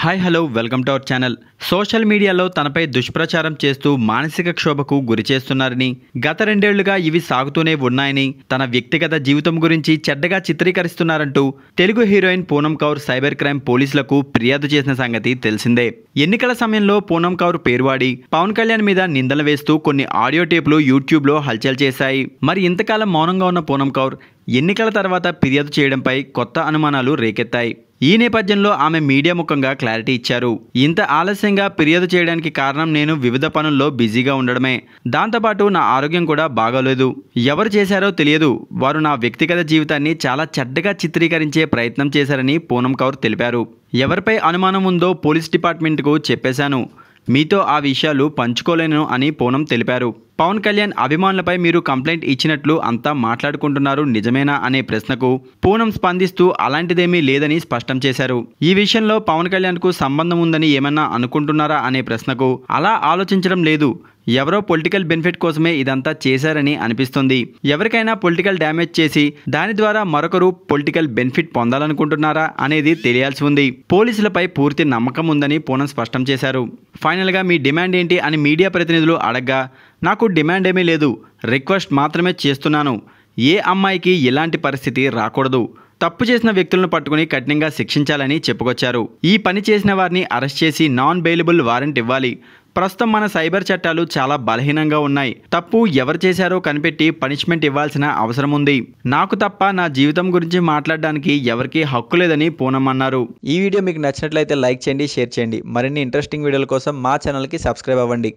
hi hello welcome to our channel social మీడియాలో తనపై దుష్ప్రచారం చేస్తూ మానసిక క్షోభకు గురి చేస్తున్నారని గత రెండేళ్లుగా ఇవి సాగుతూనే ఉన్నాయని తన వ్యక్తిగత జీవితం గురించి చెడ్డగా చిత్రీకరిస్తున్నారంటూ Telugu heroine Poonam Kaur cyber crime పోలీసులకు ఫిర్యాదు చేసిన సంగతి తెలిసిందే ఎన్నికల సమయంలో పూనం కౌర్ పేరువాడి పవన్ కళ్యాణ్ మీద నిందలు వేస్తూ కొన్ని ఆడియో టేపులు యూట్యూబ్లో హల్చల్ చేశాయి మరి ఇంతకాలం మౌనంగా ఉన్న పూనం కౌర్ ఎన్నికల తర్వాత ఫిర్యాదు చేయడంపై కొత్త అనుమానాలు రేకెత్తాయి ఈ నేపథ్యంలో ఆమె మీడియా ముఖంగా క్లారిటీ ఇచ్చారు ఇంత ఆలస్యంగా ఫిర్యాదు చేయడానికి కారణం నేను వివిధ పనుల్లో బిజీగా ఉండడమే దాంతోపాటు నా ఆరోగ్యం కూడా బాగోలేదు ఎవరు చేశారో తెలియదు వారు నా వ్యక్తిగత జీవితాన్ని చాలా చెడ్డగా చిత్రీకరించే ప్రయత్నం చేశారని పూనం కౌర్ తెలిపారు ఎవరిపై అనుమానం ఉందో పోలీస్ డిపార్ట్మెంట్కు చెప్పేశాను మీతో ఆ విషయాలు పంచుకోలేను అని పూనం తెలిపారు పవన్ కళ్యాణ్ అభిమానులపై మీరు కంప్లైంట్ ఇచ్చినట్లు అంతా మాట్లాడుకుంటున్నారు నిజమేనా అనే ప్రశ్నకు పూనం స్పందిస్తూ అలాంటిదేమీ లేదని స్పష్టం చేశారు ఈ విషయంలో పవన్ కళ్యాణ్కు సంబంధం ఉందని ఏమన్నా అనుకుంటున్నారా అనే ప్రశ్నకు అలా ఆలోచించడం లేదు ఎవరో పొలిటికల్ బెనిఫిట్ కోసమే ఇదంతా చేశారని అనిపిస్తుంది ఎవరికైనా పొలిటికల్ డ్యామేజ్ చేసి దాని ద్వారా మరొకరు పొలిటికల్ బెనిఫిట్ పొందాలనుకుంటున్నారా అనేది తెలియాల్సి ఉంది పోలీసులపై పూర్తి నమ్మకం ఉందని పూనం స్పష్టం చేశారు ఫైనల్గా మీ డిమాండ్ ఏంటి అని మీడియా ప్రతినిధులు అడగ్గా నాకు డిమాండ్ ఏమీ లేదు రిక్వెస్ట్ మాత్రమే చేస్తున్నాను ఏ అమ్మాయికి ఇలాంటి పరిస్థితి రాకూడదు తప్పు చేసిన వ్యక్తులను పట్టుకుని కఠినంగా శిక్షించాలని చెప్పుకొచ్చారు ఈ పని చేసిన వారిని అరెస్ట్ చేసి నాన్ బెయిలబుల్ వారెంట్ ఇవ్వాలి ప్రస్తుతం మన సైబర్ చట్టాలు చాలా బలహీనంగా ఉన్నాయి తప్పు ఎవరు చేశారో కనిపెట్టి పనిష్మెంట్ ఇవ్వాల్సిన అవసరం ఉంది నాకు తప్ప నా జీవితం గురించి మాట్లాడడానికి ఎవరికీ హక్కు లేదని పూనం అన్నారు ఈ వీడియో మీకు నచ్చినట్లయితే లైక్ చేయండి షేర్ చేయండి మరిన్ని ఇంట్రెస్టింగ్ వీడియోల కోసం మా ఛానల్కి సబ్స్క్రైబ్ అవ్వండి